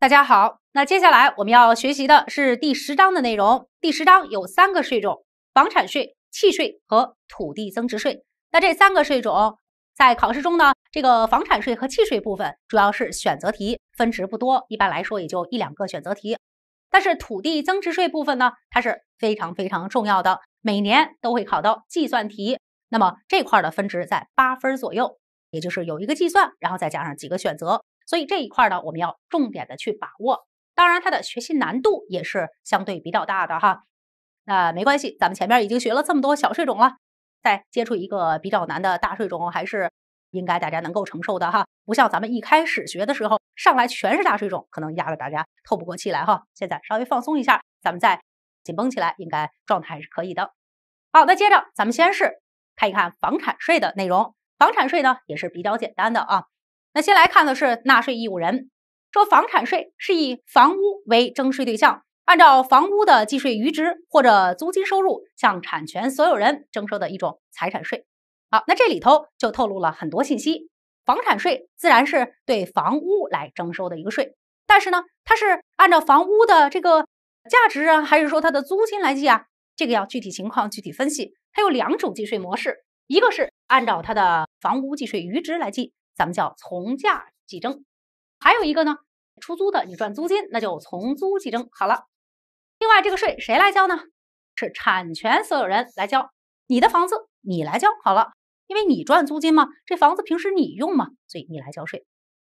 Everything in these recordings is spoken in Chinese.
大家好，那接下来我们要学习的是第十章的内容。第十章有三个税种：房产税、契税和土地增值税。那这三个税种在考试中呢，这个房产税和契税部分主要是选择题，分值不多，一般来说也就一两个选择题。但是土地增值税部分呢，它是非常非常重要的，每年都会考到计算题。那么这块的分值在八分左右，也就是有一个计算，然后再加上几个选择。所以这一块呢，我们要重点的去把握。当然，它的学习难度也是相对比较大的哈。那没关系，咱们前面已经学了这么多小税种了，再接触一个比较难的大税种，还是应该大家能够承受的哈。不像咱们一开始学的时候，上来全是大税种，可能压的大家透不过气来哈。现在稍微放松一下，咱们再紧绷起来，应该状态还是可以的。好，那接着咱们先是看一看房产税的内容。房产税呢，也是比较简单的啊。那先来看的是纳税义务人，说房产税是以房屋为征税对象，按照房屋的计税余值或者租金收入向产权所有人征收的一种财产税。好，那这里头就透露了很多信息，房产税自然是对房屋来征收的一个税，但是呢，它是按照房屋的这个价值啊，还是说它的租金来计啊？这个要具体情况具体分析。它有两种计税模式，一个是按照它的房屋计税余值来计。咱们叫从价计征，还有一个呢，出租的你赚租金，那就从租计征。好了，另外这个税谁来交呢？是产权所有人来交，你的房子你来交。好了，因为你赚租金嘛，这房子平时你用嘛，所以你来交税。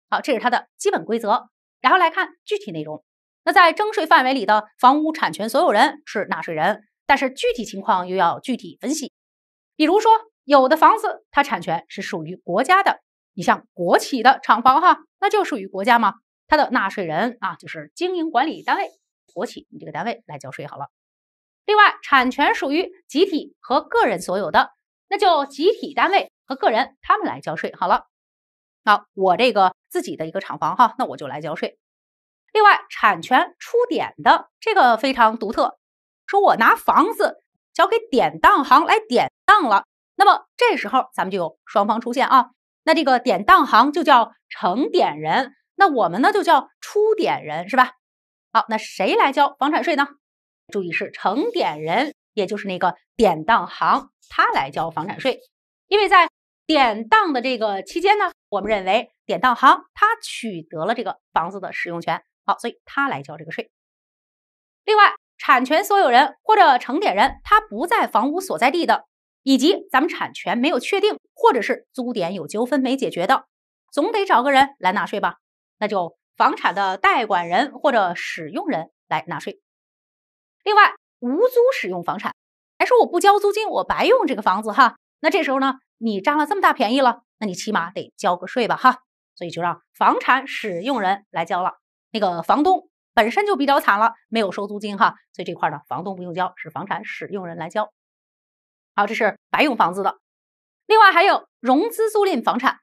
好，这是它的基本规则。然后来看具体内容。那在征税范围里的房屋产权所有人是纳税人，但是具体情况又要具体分析。比如说，有的房子它产权是属于国家的。你像国企的厂房哈，那就属于国家嘛，它的纳税人啊就是经营管理单位，国企你这个单位来交税好了。另外，产权属于集体和个人所有的，那就集体单位和个人他们来交税好了。好，我这个自己的一个厂房哈，那我就来交税。另外，产权出典的这个非常独特，说我拿房子交给典当行来典当了，那么这时候咱们就有双方出现啊。那这个典当行就叫承典人，那我们呢就叫出典人，是吧？好，那谁来交房产税呢？注意是承典人，也就是那个典当行，他来交房产税。因为在典当的这个期间呢，我们认为典当行他取得了这个房子的使用权，好，所以他来交这个税。另外，产权所有人或者承典人他不在房屋所在地的。以及咱们产权没有确定，或者是租点有纠纷没解决的，总得找个人来纳税吧？那就房产的代管人或者使用人来纳税。另外，无租使用房产，还说我不交租金，我白用这个房子哈？那这时候呢，你占了这么大便宜了，那你起码得交个税吧哈？所以就让房产使用人来交了。那个房东本身就比较惨了，没有收租金哈，所以这块呢，房东不用交，是房产使用人来交。好，这是白用房子的，另外还有融资租赁房产，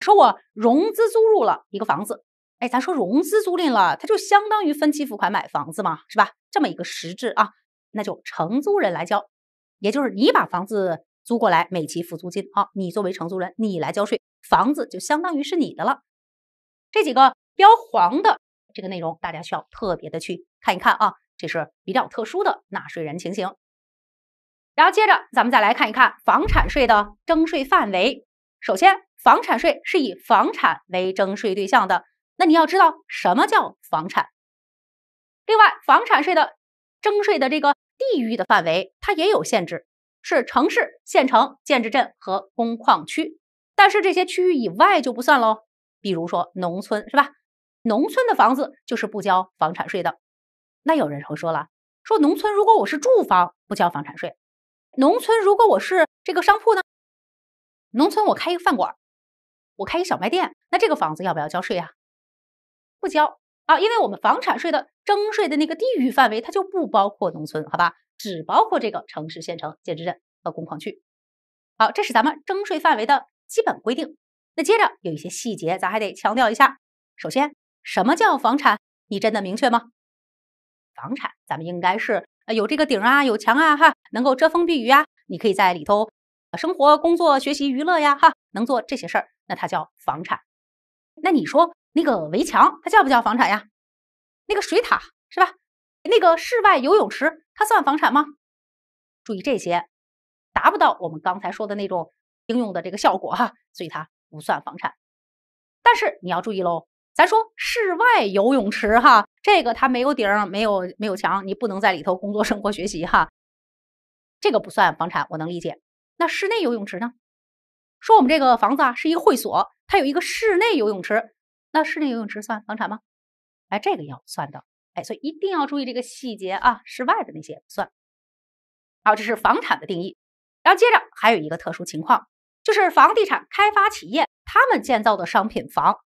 说我融资租入了一个房子，哎，咱说融资租赁了，它就相当于分期付款买房子嘛，是吧？这么一个实质啊，那就承租人来交，也就是你把房子租过来，每期付租金啊，你作为承租人，你来交税，房子就相当于是你的了。这几个标黄的这个内容，大家需要特别的去看一看啊，这是比较特殊的纳税人情形。然后接着咱们再来看一看房产税的征税范围。首先，房产税是以房产为征税对象的。那你要知道什么叫房产。另外，房产税的征税的这个地域的范围，它也有限制，是城市、县城、建制镇和工矿区。但是这些区域以外就不算喽。比如说农村是吧？农村的房子就是不交房产税的。那有人会说了，说农村如果我是住房，不交房产税。农村如果我是这个商铺呢？农村我开一个饭馆，我开一小卖店，那这个房子要不要交税啊？不交啊，因为我们房产税的征税的那个地域范围它就不包括农村，好吧？只包括这个城市、县城、建制镇和工矿区。好，这是咱们征税范围的基本规定。那接着有一些细节，咱还得强调一下。首先，什么叫房产？你真的明确吗？房产，咱们应该是。啊，有这个顶啊，有墙啊，哈，能够遮风避雨啊，你可以在里头生活、工作、学习、娱乐呀，哈，能做这些事儿，那它叫房产。那你说那个围墙，它叫不叫房产呀？那个水塔是吧？那个室外游泳池，它算房产吗？注意这些，达不到我们刚才说的那种应用的这个效果哈，所以它不算房产。但是你要注意喽。咱说室外游泳池哈，这个它没有顶，没有没有墙，你不能在里头工作、生活、学习哈，这个不算房产，我能理解。那室内游泳池呢？说我们这个房子啊是一个会所，它有一个室内游泳池，那室内游泳池算房产吗？哎，这个要算的，哎，所以一定要注意这个细节啊。室外的那些不算。好，这是房产的定义。然后接着还有一个特殊情况，就是房地产开发企业他们建造的商品房。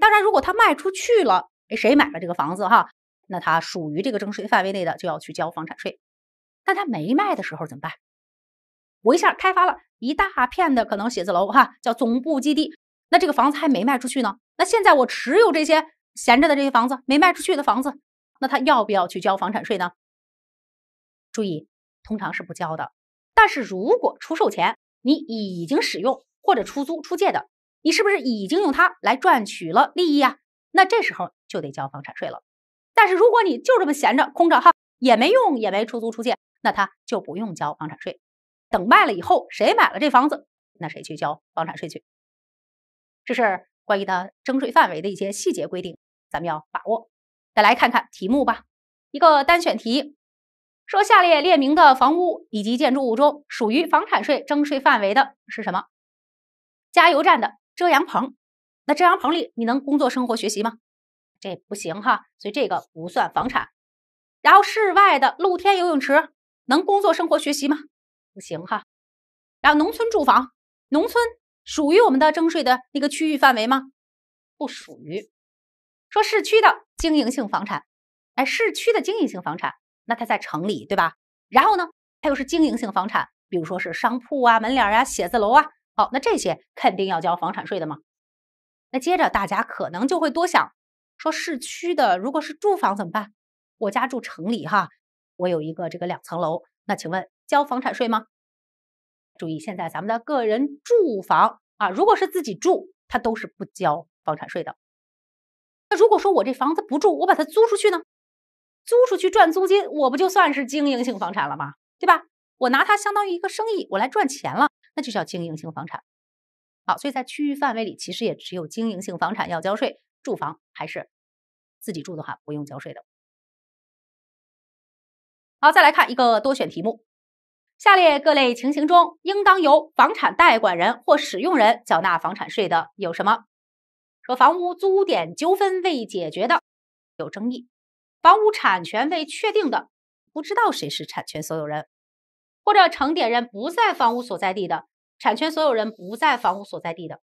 当然，如果他卖出去了，哎，谁买了这个房子哈？那他属于这个征税范围内的，就要去交房产税。但他没卖的时候怎么办？我一下开发了一大片的可能写字楼哈，叫总部基地。那这个房子还没卖出去呢？那现在我持有这些闲着的这些房子，没卖出去的房子，那他要不要去交房产税呢？注意，通常是不交的。但是如果出售前你已经使用或者出租出借的。你是不是已经用它来赚取了利益呀？那这时候就得交房产税了。但是如果你就这么闲着空着哈，也没用，也没出租出借，那他就不用交房产税。等卖了以后，谁买了这房子，那谁去交房产税去？这是关于它征税范围的一些细节规定，咱们要把握。再来看看题目吧，一个单选题，说下列列明的房屋以及建筑物中，属于房产税征税范围的是什么？加油站的。遮阳棚，那遮阳棚里你能工作、生活、学习吗？这不行哈，所以这个不算房产。然后室外的露天游泳池能工作、生活、学习吗？不行哈。然后农村住房，农村属于我们的征税的那个区域范围吗？不属于。说市区的经营性房产，哎，市区的经营性房产，那它在城里对吧？然后呢，它又是经营性房产，比如说是商铺啊、门脸儿写字楼啊。好，那这些肯定要交房产税的嘛。那接着大家可能就会多想，说市区的如果是住房怎么办？我家住城里哈，我有一个这个两层楼，那请问交房产税吗？注意，现在咱们的个人住房啊，如果是自己住，它都是不交房产税的。那如果说我这房子不住，我把它租出去呢？租出去赚租金，我不就算是经营性房产了吗？对吧？我拿它相当于一个生意，我来赚钱了。那就叫经营性房产，好，所以在区域范围里，其实也只有经营性房产要交税，住房还是自己住的话不用交税的。好，再来看一个多选题目：下列各类情形中，应当由房产代管人或使用人缴纳房产税的有什么？说房屋租点纠纷未解决的，有争议；房屋产权未确定的，不知道谁是产权所有人。或者承典人不在房屋所在地的，产权所有人不在房屋所在地的，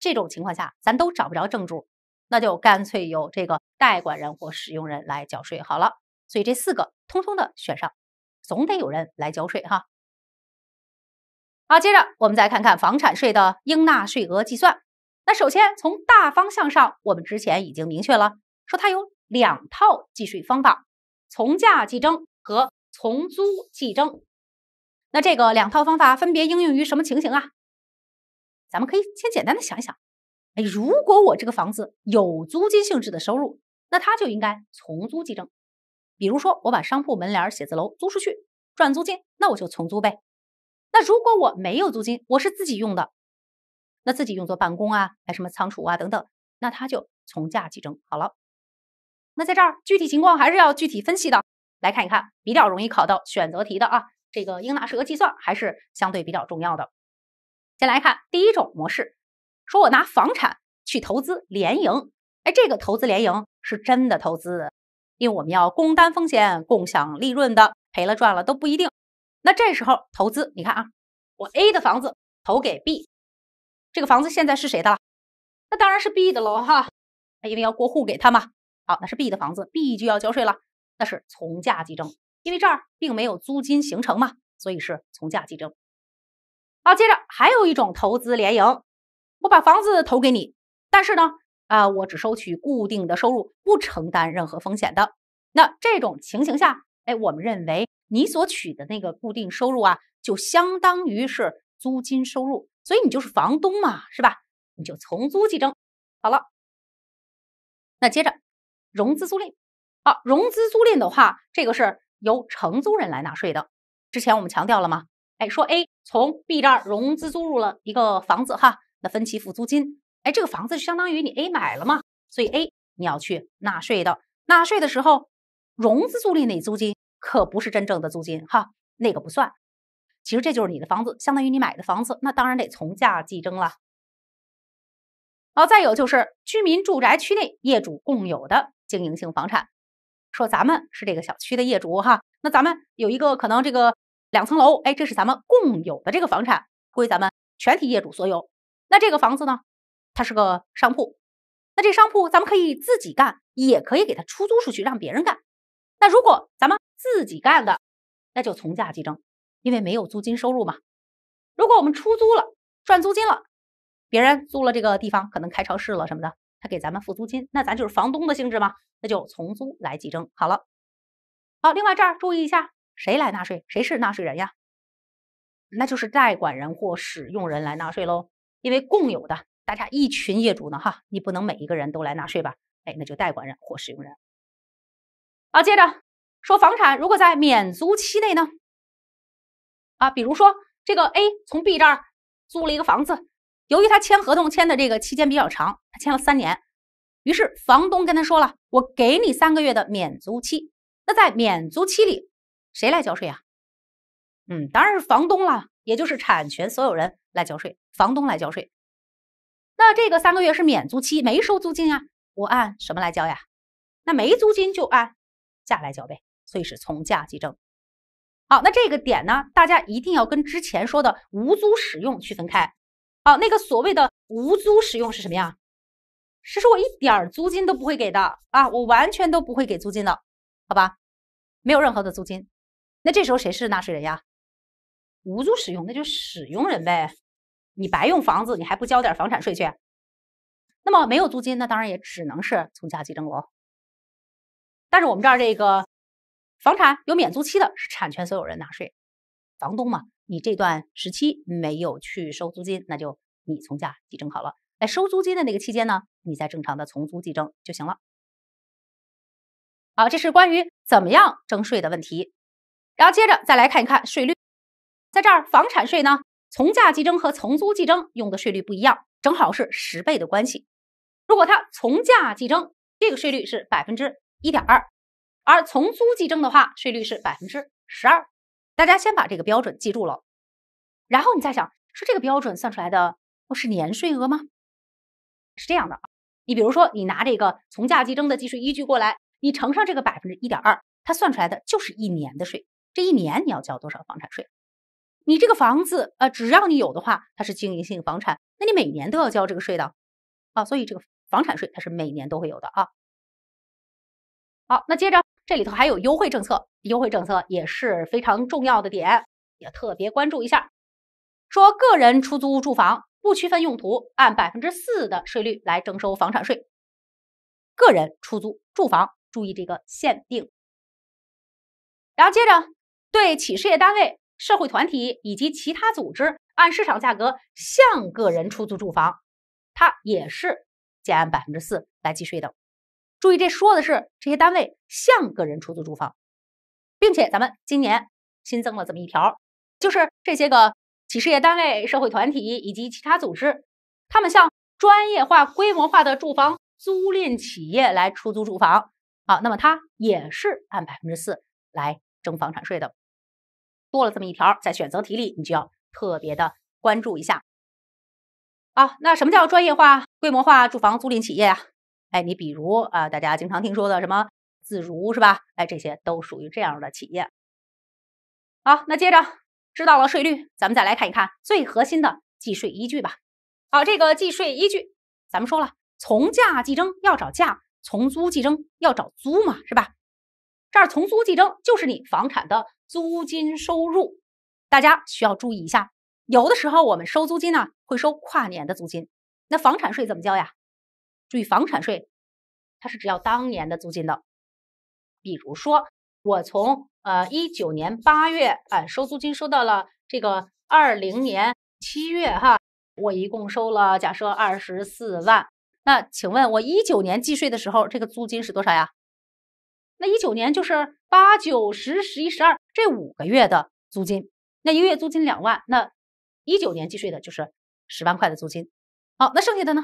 这种情况下，咱都找不着正主，那就干脆由这个代管人或使用人来缴税好了。所以这四个通通的选上，总得有人来交税哈。好，接着我们再看看房产税的应纳税额计算。那首先从大方向上，我们之前已经明确了，说它有两套计税方法：从价计征和从租计征。那这个两套方法分别应用于什么情形啊？咱们可以先简单的想一想。哎，如果我这个房子有租金性质的收入，那它就应该从租计征。比如说我把商铺门脸、写字楼租出去赚租金，那我就从租呗。那如果我没有租金，我是自己用的，那自己用作办公啊，还什么仓储啊等等，那它就从价计征好了。那在这儿具体情况还是要具体分析的。来看一看比较容易考到选择题的啊。这个应纳税额计算还是相对比较重要的。先来看第一种模式，说我拿房产去投资联营，哎，这个投资联营是真的投资，因为我们要共担风险、共享利润的，赔了赚了都不一定。那这时候投资，你看啊，我 A 的房子投给 B，这个房子现在是谁的了？那当然是 B 的喽，哈，因为要过户给他嘛。好，那是 B 的房子，B 就要交税了，那是从价计征。因为这儿并没有租金形成嘛，所以是从价计征。好，接着还有一种投资联营，我把房子投给你，但是呢，啊，我只收取固定的收入，不承担任何风险的。那这种情形下，哎，我们认为你所取的那个固定收入啊，就相当于是租金收入，所以你就是房东嘛，是吧？你就从租计征。好了，那接着融资租赁。啊，融资租赁的话，这个是。由承租人来纳税的，之前我们强调了吗？哎，说 A 从 B 这儿融资租入了一个房子哈，那分期付租金，哎，这个房子就相当于你 A 买了嘛，所以 A 你要去纳税的。纳税的时候，融资租赁那租金可不是真正的租金哈，那个不算。其实这就是你的房子，相当于你买的房子，那当然得从价计征了。好，再有就是居民住宅区内业主共有的经营性房产。说咱们是这个小区的业主哈，那咱们有一个可能这个两层楼，哎，这是咱们共有的这个房产，归咱们全体业主所有。那这个房子呢，它是个商铺，那这商铺咱们可以自己干，也可以给它出租出去让别人干。那如果咱们自己干的，那就从价计征，因为没有租金收入嘛。如果我们出租了，赚租金了，别人租了这个地方，可能开超市了什么的。他给咱们付租金，那咱就是房东的性质嘛，那就从租来计征好了。好，另外这儿注意一下，谁来纳税？谁是纳税人呀？那就是代管人或使用人来纳税喽，因为共有的，大家一群业主呢，哈，你不能每一个人都来纳税吧？哎，那就代管人或使用人。好，接着说，房产如果在免租期内呢？啊，比如说这个 A 从 B 这儿租了一个房子。由于他签合同签的这个期间比较长，他签了三年，于是房东跟他说了：“我给你三个月的免租期。”那在免租期里，谁来交税呀？嗯，当然是房东了，也就是产权所有人来交税，房东来交税。那这个三个月是免租期，没收租金啊，我按什么来交呀？那没租金就按价来交呗，所以是从价计征。好，那这个点呢，大家一定要跟之前说的无租使用区分开。哦，那个所谓的无租使用是什么呀？是说我一点租金都不会给的啊，我完全都不会给租金的，好吧？没有任何的租金。那这时候谁是纳税人呀？无租使用，那就使用人呗。你白用房子，你还不交点房产税去？那么没有租金，那当然也只能是从价计征了。但是我们这儿这个房产有免租期的，是产权所有人纳税，房东嘛。你这段时期没有去收租金，那就你从价计征好了。来收租金的那个期间呢，你再正常的从租计征就行了。好，这是关于怎么样征税的问题。然后接着再来看一看税率，在这儿房产税呢，从价计征和从租计征用的税率不一样，正好是十倍的关系。如果它从价计征，这个税率是百分之一点二，而从租计征的话，税率是百分之十二。大家先把这个标准记住了，然后你再想，是这个标准算出来的，不是年税额吗？是这样的啊，你比如说，你拿这个从价计征的计税依据过来，你乘上这个百分之一点二，它算出来的就是一年的税。这一年你要交多少房产税？你这个房子啊，只要你有的话，它是经营性房产，那你每年都要交这个税的啊，所以这个房产税它是每年都会有的啊。好，那接着。这里头还有优惠政策，优惠政策也是非常重要的点，也特别关注一下。说个人出租住房不区分用途，按百分之四的税率来征收房产税。个人出租住房，注意这个限定。然后接着，对企事业单位、社会团体以及其他组织按市场价格向个人出租住房，它也是减按百分之四来计税的。注意，这说的是这些单位向个人出租住房，并且咱们今年新增了这么一条，就是这些个企事业单位、社会团体以及其他组织，他们向专业化、规模化的住房租赁企业来出租住房，好，那么它也是按百分之四来征房产税的。多了这么一条，在选择题里你就要特别的关注一下。好，那什么叫专业化、规模化住房租赁企业呀？哎，你比如啊，大家经常听说的什么自如是吧？哎，这些都属于这样的企业。好，那接着知道了税率，咱们再来看一看最核心的计税依据吧。好，这个计税依据，咱们说了，从价计征要找价，从租计征要找租嘛，是吧？这儿从租计征就是你房产的租金收入，大家需要注意一下。有的时候我们收租金呢，会收跨年的租金，那房产税怎么交呀？注意，房产税它是只要当年的租金的。比如说，我从呃一九年八月哎收租金收到了这个二零年七月哈，我一共收了假设二十四万。那请问，我一九年计税的时候，这个租金是多少呀？那一九年就是八九十十一十二这五个月的租金，那一个月租金两万，那一九年计税的就是十万块的租金。好，那剩下的呢？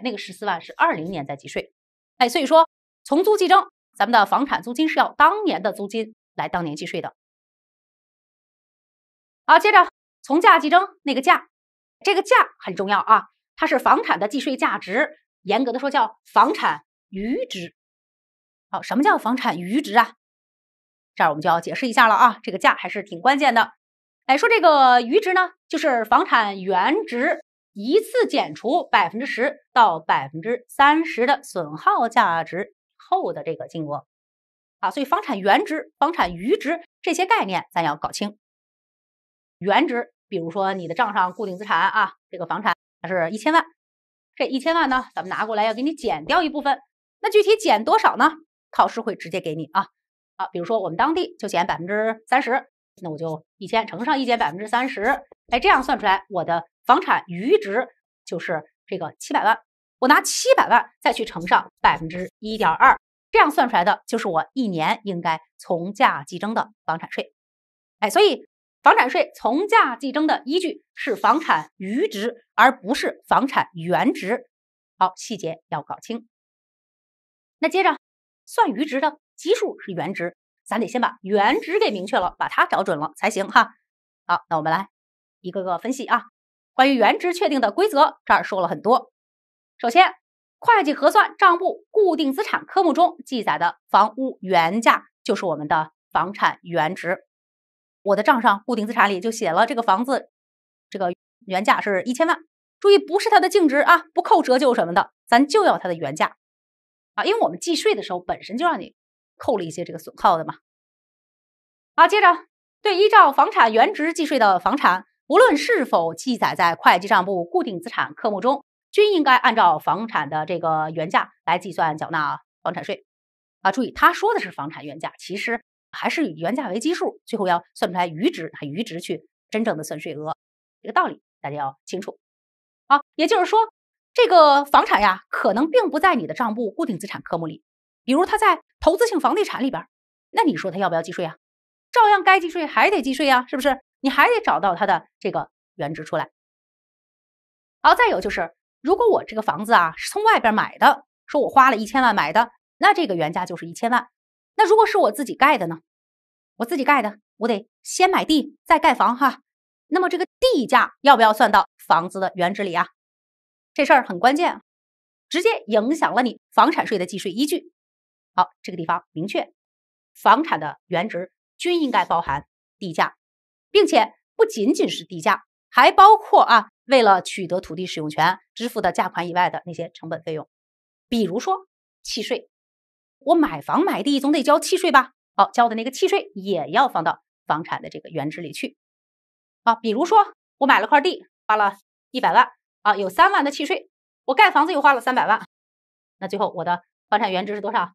那个十四万是二零年在计税，哎，所以说从租计征，咱们的房产租金是要当年的租金来当年计税的。好，接着从价计征，那个价，这个价很重要啊，它是房产的计税价值，严格的说叫房产余值。好，什么叫房产余值啊？这儿我们就要解释一下了啊，这个价还是挺关键的。哎，说这个余值呢，就是房产原值。一次减除百分之十到百分之三十的损耗价值后的这个金额，啊，所以房产原值、房产余值这些概念，咱要搞清。原值，比如说你的账上固定资产啊，这个房产它是一千万，这一千万呢，咱们拿过来要给你减掉一部分，那具体减多少呢？考试会直接给你啊。好，比如说我们当地就减百分之三十，那我就一千乘上一减百分之三十，哎，这样算出来我的。房产余值就是这个七百万，我拿七百万再去乘上百分之一点二，这样算出来的就是我一年应该从价计征的房产税。哎，所以房产税从价计征的依据是房产余值，而不是房产原值。好，细节要搞清。那接着算余值的基数是原值，咱得先把原值给明确了，把它找准了才行哈。好，那我们来一个个分析啊。关于原值确定的规则，这儿说了很多。首先，会计核算账簿固定资产科目中记载的房屋原价就是我们的房产原值。我的账上固定资产里就写了这个房子，这个原价是一千万。注意，不是它的净值啊，不扣折旧什么的，咱就要它的原价啊，因为我们计税的时候本身就让你扣了一些这个损耗的嘛。好，接着对依照房产原值计税的房产。无论是否记载在会计账簿固定资产科目中，均应该按照房产的这个原价来计算缴纳房产税。啊，注意，他说的是房产原价，其实还是以原价为基数，最后要算出来余值，按余值去真正的算税额，这个道理大家要清楚。啊，也就是说，这个房产呀，可能并不在你的账簿固定资产科目里，比如它在投资性房地产里边，那你说它要不要计税啊？照样该计税还得计税呀，是不是？你还得找到它的这个原值出来。好，再有就是，如果我这个房子啊是从外边买的，说我花了一千万买的，那这个原价就是一千万。那如果是我自己盖的呢？我自己盖的，我得先买地再盖房哈。那么这个地价要不要算到房子的原值里啊？这事儿很关键，直接影响了你房产税的计税依据。好，这个地方明确，房产的原值均应该包含地价。并且不仅仅是地价，还包括啊，为了取得土地使用权支付的价款以外的那些成本费用，比如说契税。我买房买地总得交契税吧？好，交的那个契税也要放到房产的这个原值里去。啊，比如说我买了块地，花了一百万，啊，有三万的契税，我盖房子又花了三百万，那最后我的房产原值是多少？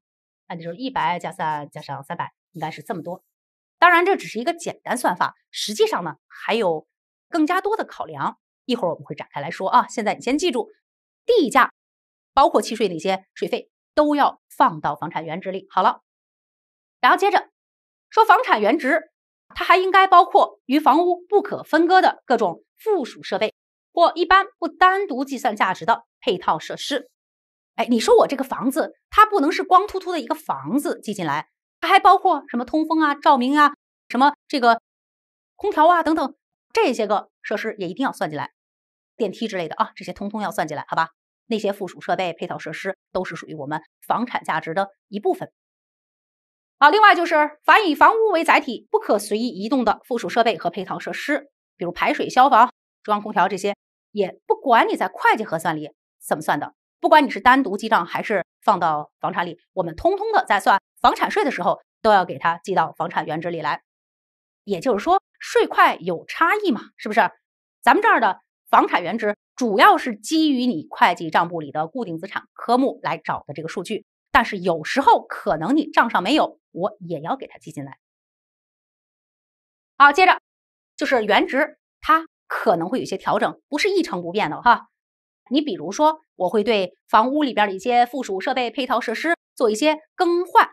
按理说一百加三加上三百，应该是这么多。当然，这只是一个简单算法，实际上呢还有更加多的考量，一会儿我们会展开来说啊。现在你先记住，地价包括契税那些税费都要放到房产原值里。好了，然后接着说房产原值，它还应该包括与房屋不可分割的各种附属设备或一般不单独计算价值的配套设施。哎，你说我这个房子，它不能是光秃秃的一个房子记进来。还包括什么通风啊、照明啊、什么这个空调啊等等这些个设施也一定要算进来，电梯之类的啊这些通通要算进来，好吧？那些附属设备、配套设施都是属于我们房产价值的一部分。啊，另外就是凡以房屋为载体、不可随意移动的附属设备和配套设施，比如排水、消防、中央空调这些，也不管你在会计核算里怎么算的，不管你是单独记账还是放到房产里，我们通通的在算。房产税的时候，都要给它记到房产原值里来，也就是说税块有差异嘛，是不是？咱们这儿的房产原值主要是基于你会计账簿里的固定资产科目来找的这个数据，但是有时候可能你账上没有，我也要给它记进来。好，接着就是原值，它可能会有些调整，不是一成不变的哈。你比如说，我会对房屋里边的一些附属设备、配套设施做一些更换。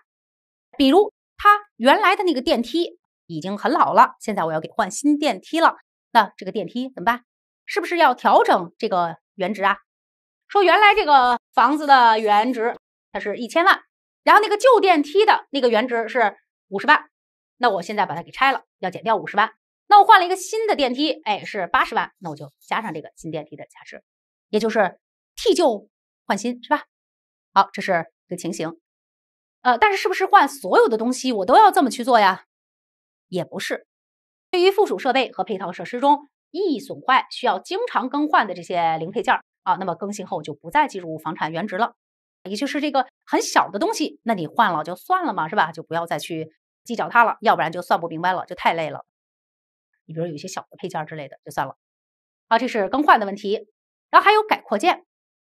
比如，他原来的那个电梯已经很老了，现在我要给换新电梯了，那这个电梯怎么办？是不是要调整这个原值啊？说原来这个房子的原值它是一千万，然后那个旧电梯的那个原值是五十万，那我现在把它给拆了，要减掉五十万，那我换了一个新的电梯，哎，是八十万，那我就加上这个新电梯的价值，也就是替旧换新，是吧？好，这是一个情形。呃，但是是不是换所有的东西我都要这么去做呀？也不是，对于附属设备和配套设施中易损坏、需要经常更换的这些零配件儿啊，那么更新后就不再计入房产原值了，也就是这个很小的东西，那你换了就算了嘛，是吧？就不要再去计较它了，要不然就算不明白了，就太累了。你比如有一些小的配件儿之类的，就算了。啊，这是更换的问题，然后还有改扩建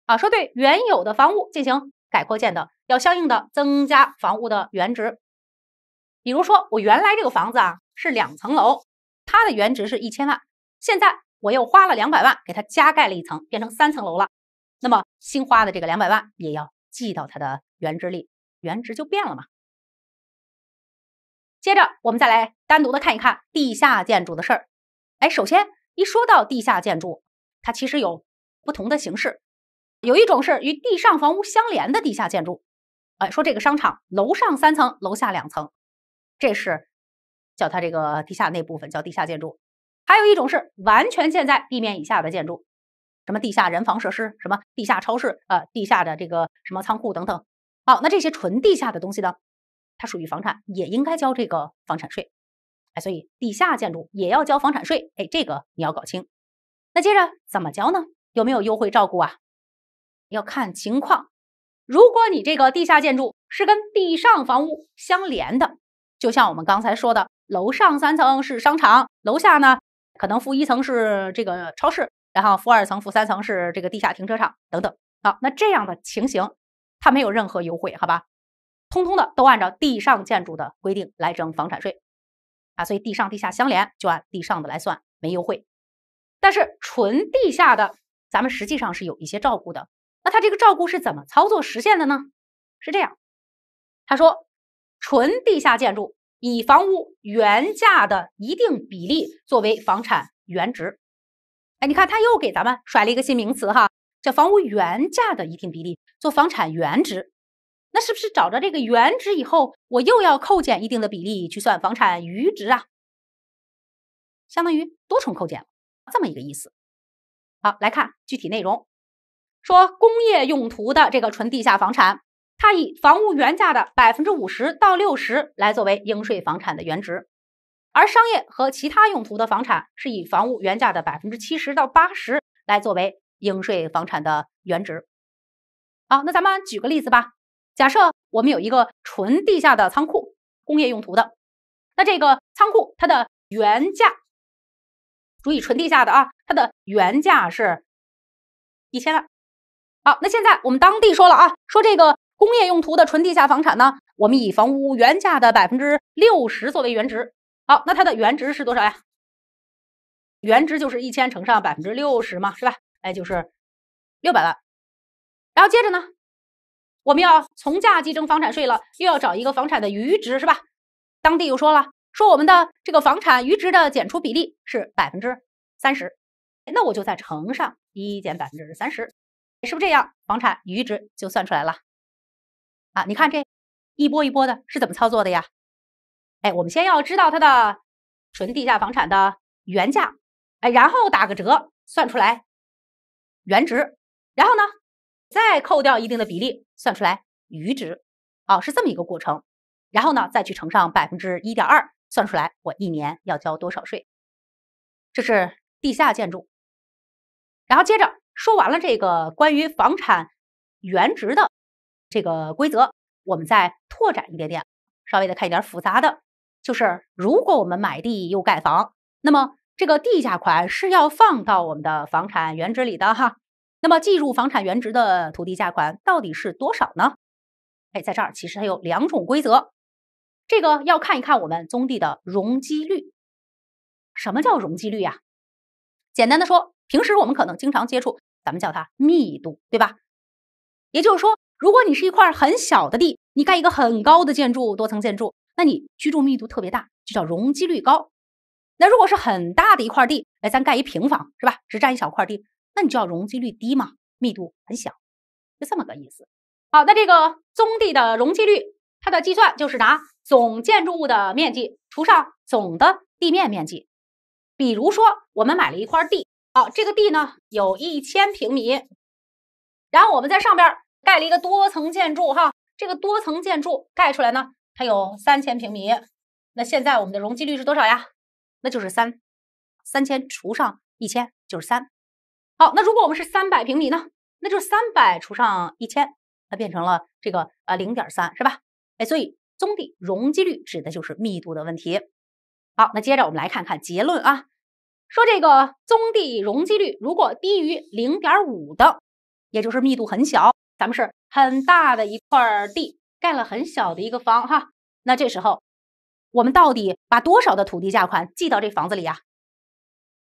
啊，说对原有的房屋进行改扩建的。要相应的增加房屋的原值，比如说我原来这个房子啊是两层楼，它的原值是一千万，现在我又花了两百万给它加盖了一层，变成三层楼了，那么新花的这个两百万也要记到它的原值里，原值就变了嘛。接着我们再来单独的看一看地下建筑的事儿，哎，首先一说到地下建筑，它其实有不同的形式，有一种是与地上房屋相连的地下建筑。哎，说这个商场楼上三层，楼下两层，这是叫它这个地下那部分叫地下建筑。还有一种是完全建在地面以下的建筑，什么地下人防设施，什么地下超市，呃，地下的这个什么仓库等等。好，那这些纯地下的东西呢，它属于房产，也应该交这个房产税。哎，所以地下建筑也要交房产税。哎，这个你要搞清。那接着怎么交呢？有没有优惠照顾啊？要看情况。如果你这个地下建筑是跟地上房屋相连的，就像我们刚才说的，楼上三层是商场，楼下呢可能负一层是这个超市，然后负二层、负三层是这个地下停车场等等。好，那这样的情形，它没有任何优惠，好吧？通通的都按照地上建筑的规定来征房产税啊。所以地上地下相连就按地上的来算，没优惠。但是纯地下的，咱们实际上是有一些照顾的。那他这个照顾是怎么操作实现的呢？是这样，他说，纯地下建筑以房屋原价的一定比例作为房产原值。哎，你看他又给咱们甩了一个新名词哈，叫房屋原价的一定比例做房产原值。那是不是找着这个原值以后，我又要扣减一定的比例去算房产余值啊？相当于多重扣减这么一个意思。好，来看具体内容。说工业用途的这个纯地下房产，它以房屋原价的百分之五十到六十来作为应税房产的原值，而商业和其他用途的房产是以房屋原价的百分之七十到八十来作为应税房产的原值。好，那咱们举个例子吧。假设我们有一个纯地下的仓库，工业用途的，那这个仓库它的原价，注意纯地下的啊，它的原价是一千万。好，那现在我们当地说了啊，说这个工业用途的纯地下房产呢，我们以房屋原价的百分之六十作为原值。好，那它的原值是多少呀？原值就是一千乘上百分之六十嘛，是吧？哎，就是六百万。然后接着呢，我们要从价计征房产税了，又要找一个房产的余值，是吧？当地又说了，说我们的这个房产余值的减除比例是百分之三十，那我就再乘上一减百分之三十。是不是这样？房产余值就算出来了啊？你看这一波一波的是怎么操作的呀？哎，我们先要知道它的纯地下房产的原价，哎，然后打个折算出来原值，然后呢再扣掉一定的比例算出来余值，啊，是这么一个过程。然后呢再去乘上百分之一点二，算出来我一年要交多少税？这是地下建筑。然后接着。说完了这个关于房产原值的这个规则，我们再拓展一点点，稍微的看一点复杂的，就是如果我们买地又盖房，那么这个地价款是要放到我们的房产原值里的哈。那么计入房产原值的土地价款到底是多少呢？哎，在这儿其实它有两种规则，这个要看一看我们宗地的容积率。什么叫容积率呀？简单的说。平时我们可能经常接触，咱们叫它密度，对吧？也就是说，如果你是一块很小的地，你盖一个很高的建筑，多层建筑，那你居住密度特别大，就叫容积率高。那如果是很大的一块地，哎，咱盖一平房，是吧？只占一小块地，那你就要容积率低嘛？密度很小，就这么个意思。好，那这个宗地的容积率，它的计算就是拿总建筑物的面积除上总的地面面积。比如说，我们买了一块地。好，这个地呢有一千平米，然后我们在上边盖了一个多层建筑哈，这个多层建筑盖出来呢，它有三千平米，那现在我们的容积率是多少呀？那就是三，三千除上一千就是三。好，那如果我们是三百平米呢？那就是三百除上一千，那变成了这个呃零点三是吧？哎，所以宗地容积率指的就是密度的问题。好，那接着我们来看看结论啊。说这个宗地容积率如果低于零点五的，也就是密度很小，咱们是很大的一块地盖了很小的一个房哈。那这时候我们到底把多少的土地价款记到这房子里呀？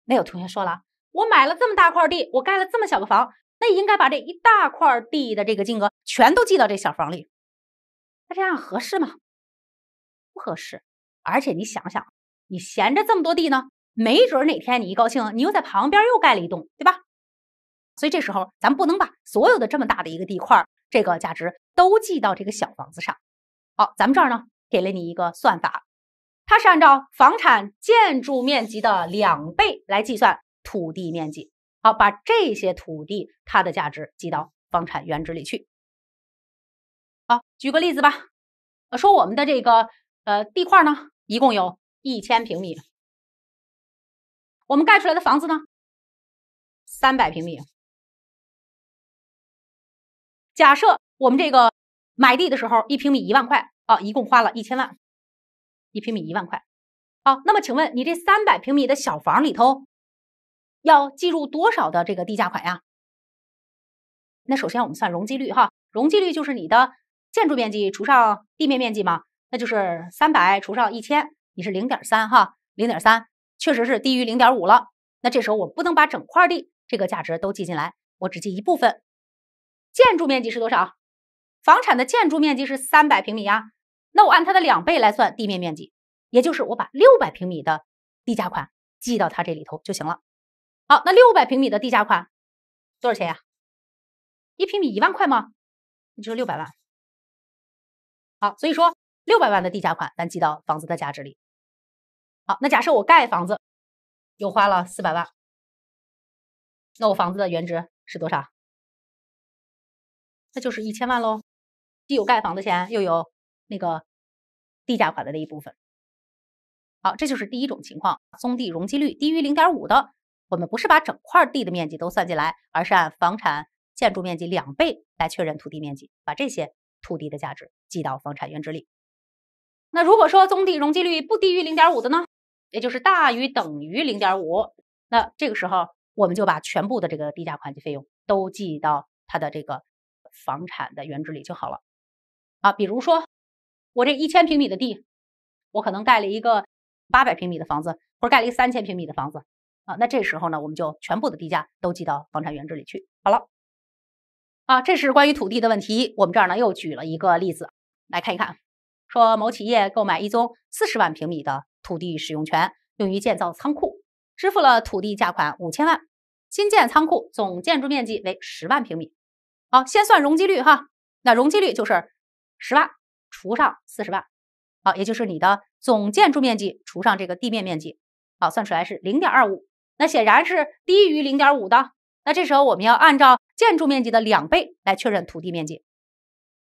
那有同学说了，我买了这么大块地，我盖了这么小的房，那应该把这一大块地的这个金额全都记到这小房里。那这样合适吗？不合适。而且你想想，你闲着这么多地呢。没准哪天你一高兴，你又在旁边又盖了一栋，对吧？所以这时候咱们不能把所有的这么大的一个地块这个价值都记到这个小房子上。好，咱们这儿呢给了你一个算法，它是按照房产建筑面积的两倍来计算土地面积。好，把这些土地它的价值记到房产原值里去。好，举个例子吧，说我们的这个呃地块呢一共有一千平米。我们盖出来的房子呢，三百平米。假设我们这个买地的时候一平米一万块啊，一共花了一千万，一平米一万块啊。那么，请问你这三百平米的小房里头，要计入多少的这个地价款呀？那首先我们算容积率哈，容积率就是你的建筑面积除上地面面积嘛，那就是三百除上一千，你是零点三哈，零点三。确实是低于零点五了，那这时候我不能把整块地这个价值都记进来，我只记一部分。建筑面积是多少？房产的建筑面积是三百平米啊，那我按它的两倍来算地面面积，也就是我把六百平米的地价款记到它这里头就行了。好，那六百平米的地价款多少钱呀？一平米一万块吗？那就是六百万。好，所以说六百万的地价款咱记到房子的价值里。好，那假设我盖房子，又花了四百万，那我房子的原值是多少？那就是一千万喽，既有盖房的钱，又有那个地价款的那一部分。好，这就是第一种情况，宗地容积率低于零点五的，我们不是把整块地的面积都算进来，而是按房产建筑面积两倍来确认土地面积，把这些土地的价值记到房产原值里。那如果说宗地容积率不低于零点五的呢？也就是大于等于零点五，那这个时候我们就把全部的这个地价款及费用都记到它的这个房产的原值里就好了啊。比如说我这一千平米的地，我可能盖了一个八百平米的房子，或者盖了一个三千平米的房子啊。那这时候呢，我们就全部的地价都记到房产原值里去好了啊。这是关于土地的问题，我们这儿呢又举了一个例子来看一看，说某企业购买一宗四十万平米的。土地使用权用于建造仓库，支付了土地价款五千万，新建仓库总建筑面积为十万平米。好，先算容积率哈，那容积率就是十万除上四十万，好，也就是你的总建筑面积除上这个地面面积，好，算出来是零点二五，那显然是低于零点五的。那这时候我们要按照建筑面积的两倍来确认土地面积，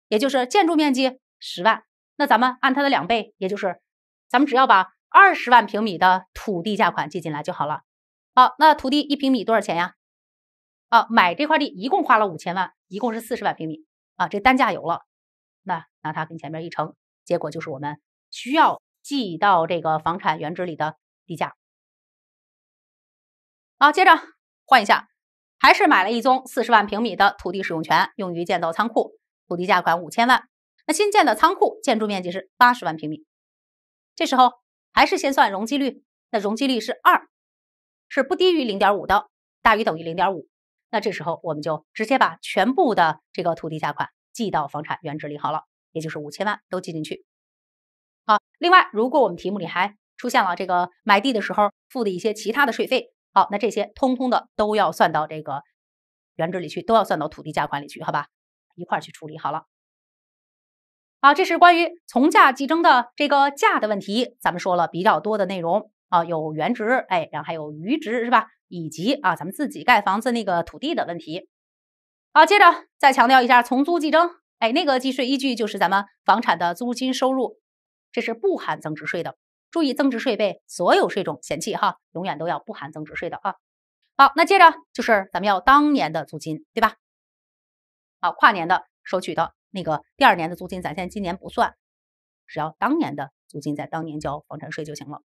也就是建筑面积十万，那咱们按它的两倍，也就是咱们只要把二十万平米的土地价款记进来就好了。好，那土地一平米多少钱呀？啊，买这块地一共花了五千万，一共是四十万平米啊，这单价有了。那拿它跟前面一乘，结果就是我们需要记到这个房产原值里的地价。好，接着换一下，还是买了一宗四十万平米的土地使用权，用于建造仓库，土地价款五千万。那新建的仓库建筑面积是八十万平米，这时候。还是先算容积率，那容积率是二，是不低于零点五的，大于等于零点五。那这时候我们就直接把全部的这个土地价款记到房产原值里好了，也就是五千万都记进去。好，另外如果我们题目里还出现了这个买地的时候付的一些其他的税费，好，那这些通通的都要算到这个原值里去，都要算到土地价款里去，好吧，一块儿去处理好了。好，这是关于从价计征的这个价的问题，咱们说了比较多的内容啊，有原值，哎，然后还有余值是吧？以及啊，咱们自己盖房子那个土地的问题。好，接着再强调一下从租计征，哎，那个计税依据就是咱们房产的租金收入，这是不含增值税的，注意增值税被所有税种嫌弃哈，永远都要不含增值税的啊。好，那接着就是咱们要当年的租金，对吧？好，跨年的收取的。那个第二年的租金，咱现在今年不算，只要当年的租金在当年交房产税就行了。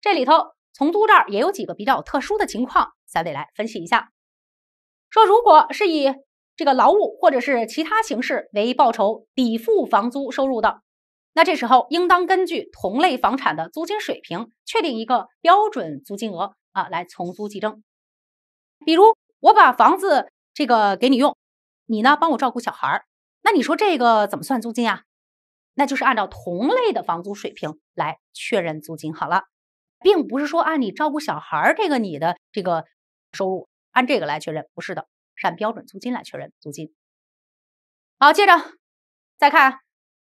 这里头从租这儿也有几个比较特殊的情况，咱得来分析一下。说如果是以这个劳务或者是其他形式为报酬抵付房租收入的，那这时候应当根据同类房产的租金水平确定一个标准租金额啊，来从租计征。比如我把房子这个给你用，你呢帮我照顾小孩儿。那你说这个怎么算租金啊？那就是按照同类的房租水平来确认租金。好了，并不是说按你照顾小孩儿这个你的这个收入按这个来确认，不是的，是按标准租金来确认租金。好，接着再看，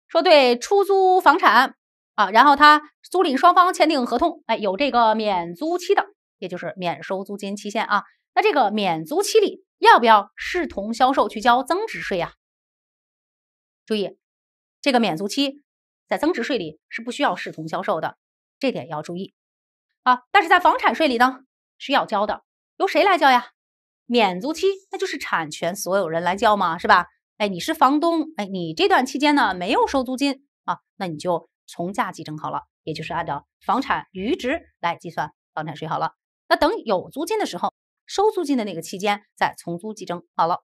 说对出租房产啊，然后他租赁双方签订合同，哎，有这个免租期的，也就是免收租金期限啊。那这个免租期里要不要视同销售去交增值税啊？注意，这个免租期在增值税里是不需要视同销售的，这点要注意啊。但是在房产税里呢，需要交的，由谁来交呀？免租期那就是产权所有人来交嘛，是吧？哎，你是房东，哎，你这段期间呢没有收租金啊，那你就从价计征好了，也就是按照房产余值来计算房产税好了。那等有租金的时候，收租金的那个期间再从租计征好了。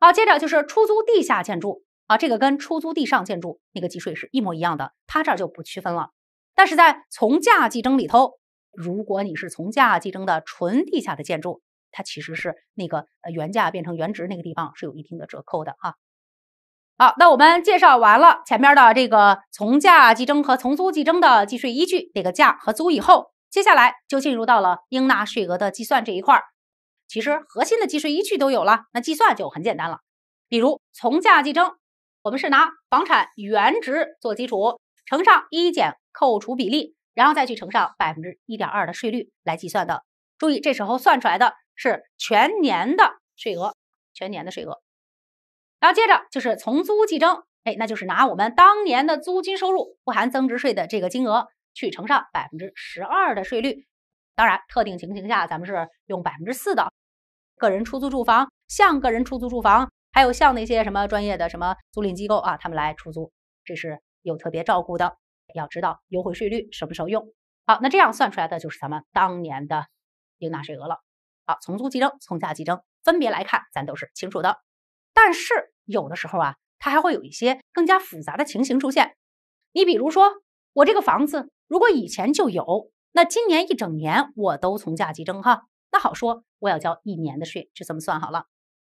好，接着就是出租地下建筑。啊，这个跟出租地上建筑那个计税是一模一样的，它这儿就不区分了。但是在从价计征里头，如果你是从价计征的纯地下的建筑，它其实是那个呃原价变成原值那个地方是有一定的折扣的啊。好，那我们介绍完了前面的这个从价计征和从租计征的计税依据那个价和租以后，接下来就进入到了应纳税额的计算这一块儿。其实核心的计税依据都有了，那计算就很简单了。比如从价计征。我们是拿房产原值做基础，乘上一减扣除比例，然后再去乘上百分之一点二的税率来计算的。注意，这时候算出来的是全年的税额，全年的税额。然后接着就是从租计征，哎，那就是拿我们当年的租金收入不含增值税的这个金额去乘上百分之十二的税率。当然，特定情形下咱们是用百分之四的个人出租住房向个人出租住房。还有像那些什么专业的什么租赁机构啊，他们来出租，这是有特别照顾的。要知道优惠税率什么时候用好，那这样算出来的就是咱们当年的应纳税额了。好，从租计征，从价计征，分别来看，咱都是清楚的。但是有的时候啊，它还会有一些更加复杂的情形出现。你比如说，我这个房子如果以前就有，那今年一整年我都从价计征哈，那好说，我要交一年的税，就这么算好了。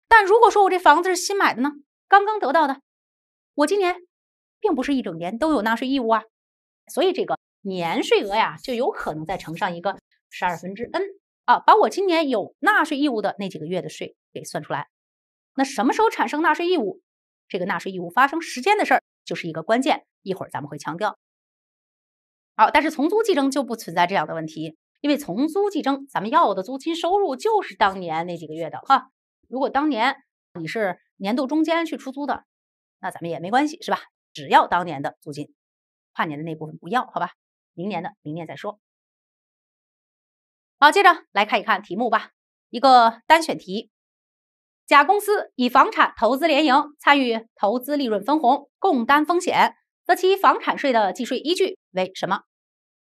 但如果说我这房子是新买的呢，刚刚得到的，我今年并不是一整年都有纳税义务啊，所以这个年税额呀，就有可能再乘上一个十二分之 n 啊，把我今年有纳税义务的那几个月的税给算出来。那什么时候产生纳税义务？这个纳税义务发生时间的事儿就是一个关键，一会儿咱们会强调。好，但是从租计征就不存在这样的问题，因为从租计征，咱们要的租金收入就是当年那几个月的哈。如果当年你是年度中间去出租的，那咱们也没关系，是吧？只要当年的租金，跨年的那部分不要，好吧？明年的明年再说。好，接着来看一看题目吧。一个单选题：甲公司以房产投资联营，参与投资利润分红，共担风险，则其房产税的计税依据为什么？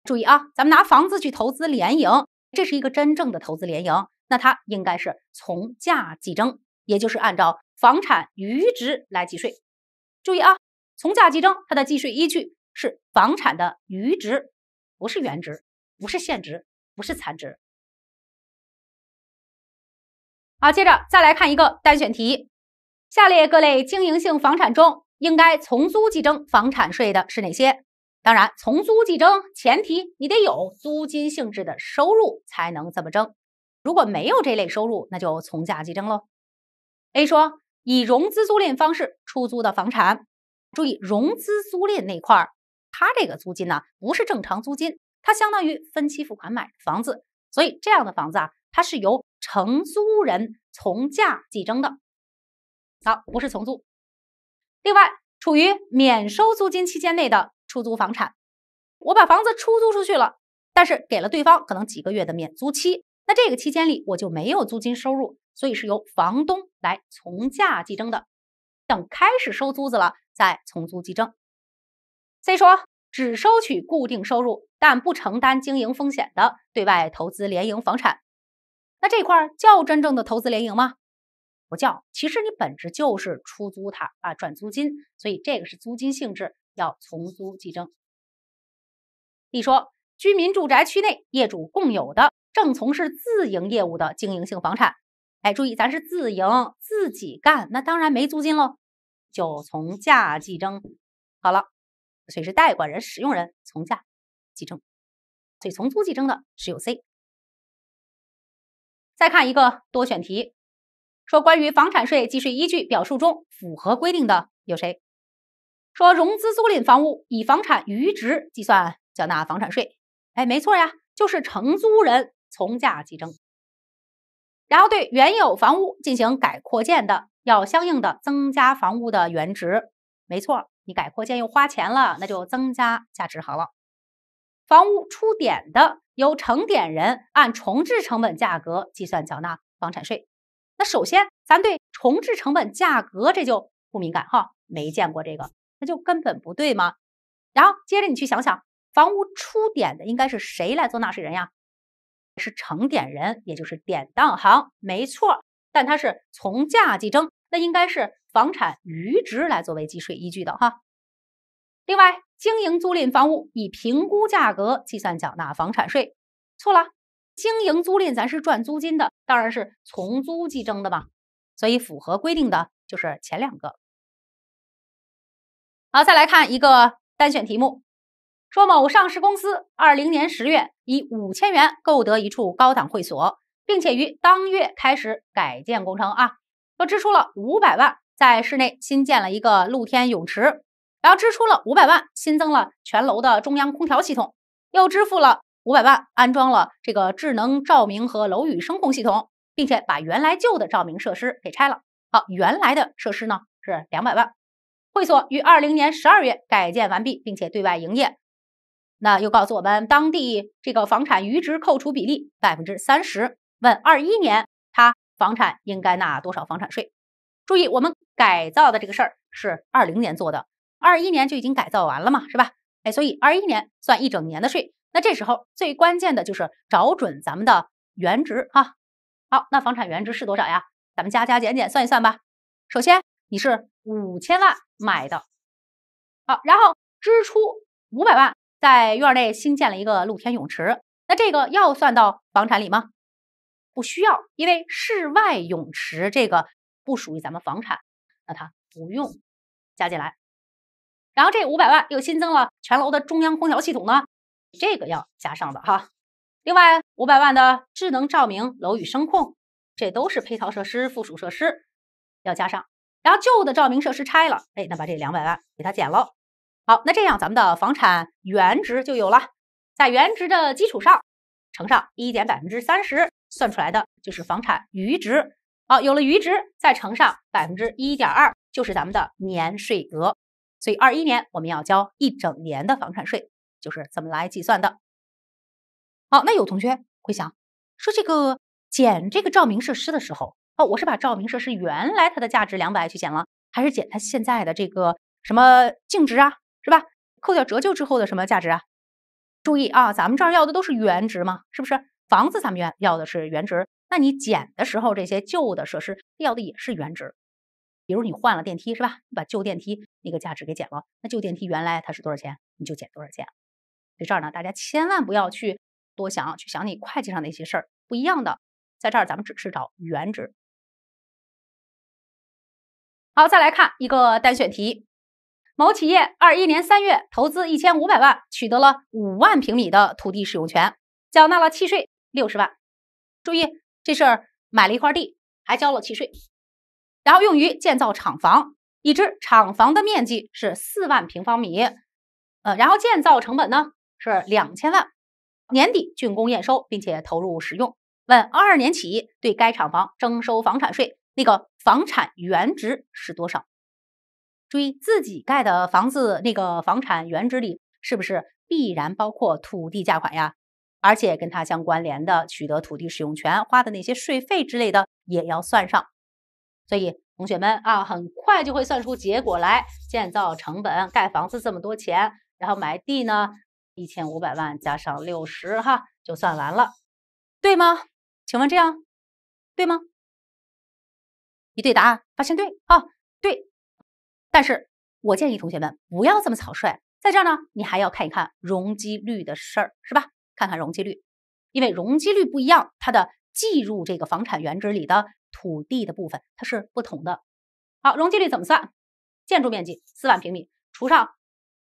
注意啊，咱们拿房子去投资联营，这是一个真正的投资联营。那它应该是从价计征，也就是按照房产余值来计税。注意啊，从价计征它的计税依据是房产的余值，不是原值，不是现值，不是残值。好，接着再来看一个单选题：下列各类经营性房产中，应该从租计征房产税的是哪些？当然，从租计征前提你得有租金性质的收入才能这么征。如果没有这类收入，那就从价计征喽。A 说，以融资租赁方式出租的房产，注意融资租赁那块儿，它这个租金呢不是正常租金，它相当于分期付款买的房子，所以这样的房子啊，它是由承租人从价计征的。好，不是从租。另外，处于免收租金期间内的出租房产，我把房子出租出去了，但是给了对方可能几个月的免租期。那这个期间里我就没有租金收入，所以是由房东来从价计征的。等开始收租子了，再从租计征。C 说只收取固定收入，但不承担经营风险的对外投资联营房产，那这块叫真正的投资联营吗？不叫，其实你本质就是出租它啊，转租金，所以这个是租金性质，要从租计征。B 说居民住宅区内业主共有的。正从事自营业务的经营性房产，哎，注意，咱是自营自己干，那当然没租金喽，就从价计征，好了，所以是代管人、使用人从价计征，所以从租计征的只有 C。再看一个多选题，说关于房产税计税依据表述中符合规定的有谁？说融资租赁房屋以房产余值计算缴纳房产税，哎，没错呀，就是承租人。从价计征，然后对原有房屋进行改扩建的，要相应的增加房屋的原值。没错，你改扩建又花钱了，那就增加价值好了。房屋出点的，由承点人按重置成本价格计算缴纳房产税。那首先，咱对重置成本价格这就不敏感哈，没见过这个，那就根本不对吗？然后接着你去想想，房屋出点的应该是谁来做纳税人呀？是承典人，也就是典当行，没错。但它是从价计征，那应该是房产余值来作为计税依据的哈。另外，经营租赁房屋以评估价格计算缴纳房产税，错了。经营租赁咱是赚租金的，当然是从租计征的嘛，所以符合规定的就是前两个。好，再来看一个单选题目。说某上市公司二零年十月以五千元购得一处高档会所，并且于当月开始改建工程啊，说支出了五百万在室内新建了一个露天泳池，然后支出了五百万新增了全楼的中央空调系统，又支付了五百万安装了这个智能照明和楼宇声控系统，并且把原来旧的照明设施给拆了。好，原来的设施呢是两百万。会所于二零年十二月改建完毕，并且对外营业。那又告诉我们当地这个房产余值扣除比例百分之三十。问二一年他房产应该纳多少房产税？注意我们改造的这个事儿是二零年做的，二一年就已经改造完了嘛，是吧？哎，所以二一年算一整年的税。那这时候最关键的就是找准咱们的原值啊。好，那房产原值是多少呀？咱们加加减减算一算吧。首先你是五千万买的，好，然后支出五百万。在院内新建了一个露天泳池，那这个要算到房产里吗？不需要，因为室外泳池这个不属于咱们房产，那它不用加进来。然后这五百万又新增了全楼的中央空调系统呢，这个要加上的哈。另外五百万的智能照明、楼宇声控，这都是配套设施、附属设施，要加上。然后旧的照明设施拆了，哎，那把这两百万给它减了。好，那这样咱们的房产原值就有了，在原值的基础上乘上一减百分之三十，算出来的就是房产余值。好，有了余值再乘上百分之一点二，就是咱们的年税额。所以二一年我们要交一整年的房产税，就是怎么来计算的。好，那有同学会想说，这个减这个照明设施的时候，哦，我是把照明设施原来它的价值两百去减了，还是减它现在的这个什么净值啊？是吧？扣掉折旧之后的什么价值啊？注意啊，咱们这儿要的都是原值嘛，是不是？房子咱们原要的是原值，那你减的时候，这些旧的设施要的也是原值。比如你换了电梯是吧？你把旧电梯那个价值给减了，那旧电梯原来它是多少钱，你就减多少钱。所以这儿呢，大家千万不要去多想，去想你会计上的一些事儿不一样的。在这儿，咱们只是找原值。好，再来看一个单选题。某企业二一年三月投资一千五百万，取得了五万平米的土地使用权，缴纳了契税六十万。注意，这是买了一块地，还交了契税，然后用于建造厂房。已知厂房的面积是四万平方米，呃，然后建造成本呢是两千万，年底竣工验收并且投入使用。问二二年起对该厂房征收房产税，那个房产原值是多少？注意自己盖的房子那个房产原值里是不是必然包括土地价款呀？而且跟它相关联的取得土地使用权花的那些税费之类的也要算上。所以同学们啊，很快就会算出结果来，建造成本盖房子这么多钱，然后买地呢一千五百万加上六十哈，就算完了，对吗？请问这样对吗？一对答案发现对啊，对。但是，我建议同学们不要这么草率。在这儿呢，你还要看一看容积率的事儿，是吧？看看容积率，因为容积率不一样，它的计入这个房产原值里的土地的部分，它是不同的。好，容积率怎么算？建筑面积四万平米除上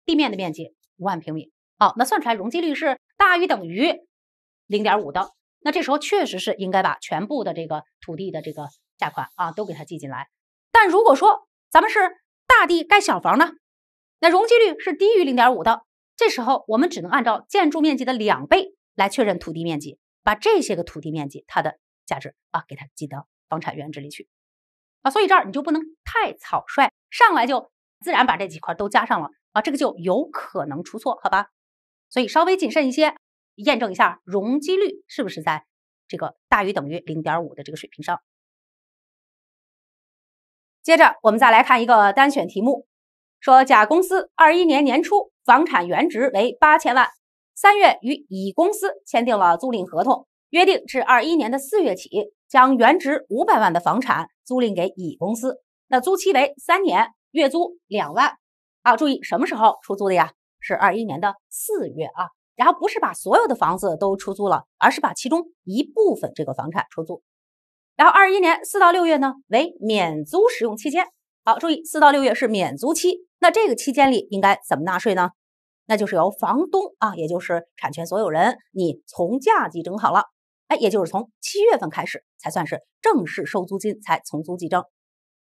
地面的面积五万平米，好，那算出来容积率是大于等于零点五的。那这时候确实是应该把全部的这个土地的这个价款啊都给它记进来。但如果说咱们是大地盖小房呢，那容积率是低于零点五的，这时候我们只能按照建筑面积的两倍来确认土地面积，把这些个土地面积它的价值啊，给它记到房产原值里去啊，所以这儿你就不能太草率，上来就自然把这几块都加上了啊，这个就有可能出错，好吧？所以稍微谨慎一些，验证一下容积率是不是在这个大于等于零点五的这个水平上。接着，我们再来看一个单选题目，说甲公司二一年年初房产原值为八千万，三月与乙公司签订了租赁合同，约定至二一年的四月起，将原值五百万的房产租赁给乙公司，那租期为三年，月租两万。啊，注意什么时候出租的呀？是二一年的四月啊。然后不是把所有的房子都出租了，而是把其中一部分这个房产出租。然后二一年四到六月呢为免租使用期间，好注意四到六月是免租期，那这个期间里应该怎么纳税呢？那就是由房东啊，也就是产权所有人，你从价计征好了，哎，也就是从七月份开始才算是正式收租金才从租计征。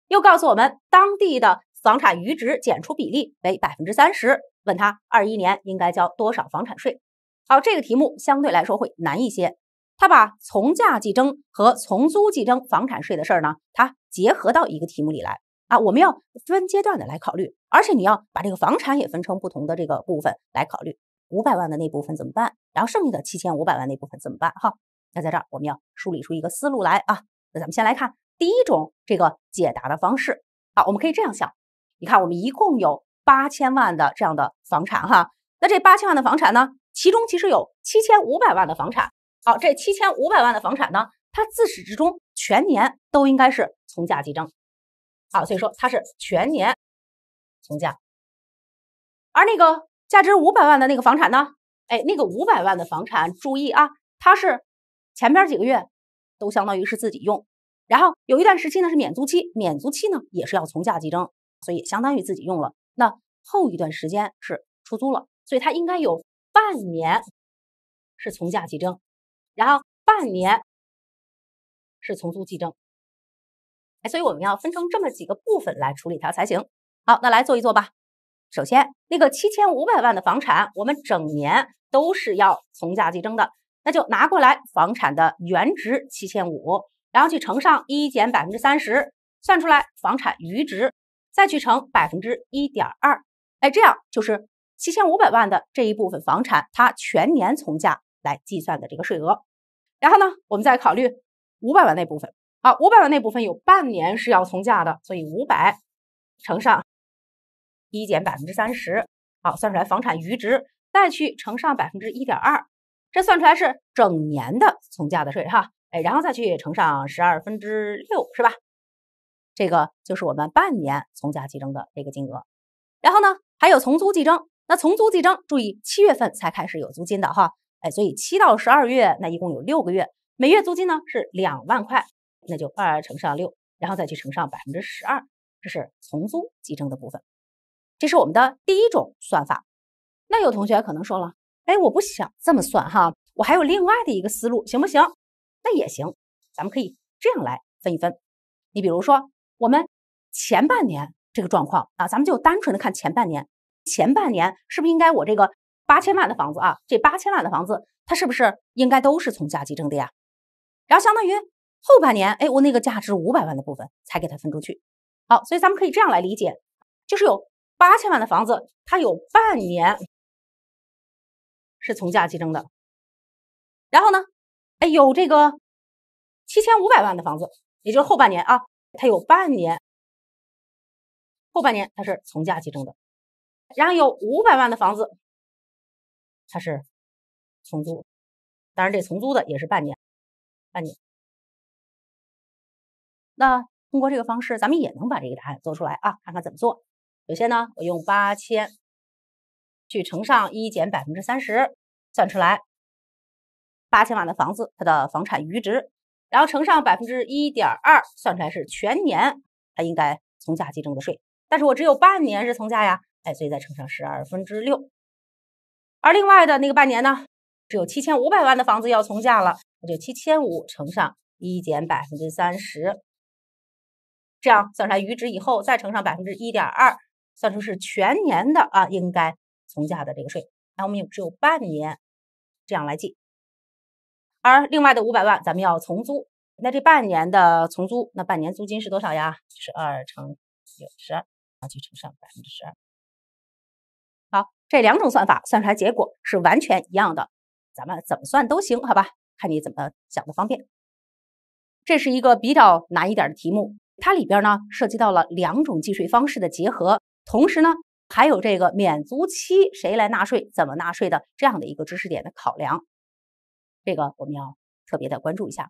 又告诉我们当地的房产余值减除比例为百分之三十，问他二一年应该交多少房产税？好，这个题目相对来说会难一些。他把从价计征和从租计征房产税的事儿呢，它结合到一个题目里来啊。我们要分阶段的来考虑，而且你要把这个房产也分成不同的这个部分来考虑。五百万的那部分怎么办？然后剩下的七千五百万那部分怎么办？哈，那在这儿我们要梳理出一个思路来啊。那咱们先来看第一种这个解答的方式啊，我们可以这样想，你看我们一共有八千万的这样的房产哈，那这八千万的房产呢，其中其实有七千五百万的房产。好，这七千五百万的房产呢，它自始至终全年都应该是从价计征，啊，所以说它是全年从价。而那个价值五百万的那个房产呢，哎，那个五百万的房产，注意啊，它是前边几个月都相当于是自己用，然后有一段时期呢是免租期，免租期呢也是要从价计征，所以相当于自己用了。那后一段时间是出租了，所以它应该有半年是从价计征。然后半年是从租计征，哎，所以我们要分成这么几个部分来处理它才行。好，那来做一做吧。首先，那个七千五百万的房产，我们整年都是要从价计征的，那就拿过来房产的原值七千五，然后去乘上一减百分之三十，算出来房产余值，再去乘百分之一点二，哎，这样就是七千五百万的这一部分房产，它全年从价。来计算的这个税额，然后呢，我们再考虑五百万那部分啊，五百万那部分有半年是要从价的，所以五百乘上一减百分之三十，好，算出来房产余值，再去乘上百分之一点二，这算出来是整年的从价的税哈，哎，然后再去乘上十二分之六，是吧？这个就是我们半年从价计征的这个金额，然后呢，还有从租计征，那从租计征，注意七月份才开始有租金的哈。哎，所以七到十二月那一共有六个月，每月租金呢是两万块，那就二乘上六，然后再去乘上百分之十二，这是从租计征的部分。这是我们的第一种算法。那有同学可能说了，哎，我不想这么算哈，我还有另外的一个思路，行不行？那也行，咱们可以这样来分一分。你比如说，我们前半年这个状况啊，咱们就单纯的看前半年，前半年是不是应该我这个？八千万的房子啊，这八千万的房子，它是不是应该都是从价计征的呀？然后相当于后半年，哎，我那个价值五百万的部分才给它分出去。好，所以咱们可以这样来理解，就是有八千万的房子，它有半年是从价计征的。然后呢，哎，有这个七千五百万的房子，也就是后半年啊，它有半年，后半年它是从价计征的。然后有五百万的房子。它是从租，当然这从租的也是半年，半年。那通过这个方式，咱们也能把这个答案做出来啊！看看怎么做。首先呢，我用八千去乘上一减百分之三十，算出来八千万的房子它的房产余值，然后乘上百分之一点二，算出来是全年它应该从价计征的税。但是我只有半年是从价呀，哎，所以再乘上十二分之六。而另外的那个半年呢，只有七千五百万的房子要从价了，那就七千五乘上一减百分之三十，这样算出来余值以后再乘上百分之一点二，算出是全年的啊应该从价的这个税。那我们有只有半年，这样来计。而另外的五百万咱们要从租，那这半年的从租，那半年租金是多少呀？是十二乘九十二，那就乘上百分之十二。这两种算法算出来结果是完全一样的，咱们怎么算都行，好吧？看你怎么想的方便。这是一个比较难一点的题目，它里边呢涉及到了两种计税方式的结合，同时呢还有这个免租期谁来纳税、怎么纳税的这样的一个知识点的考量，这个我们要特别的关注一下。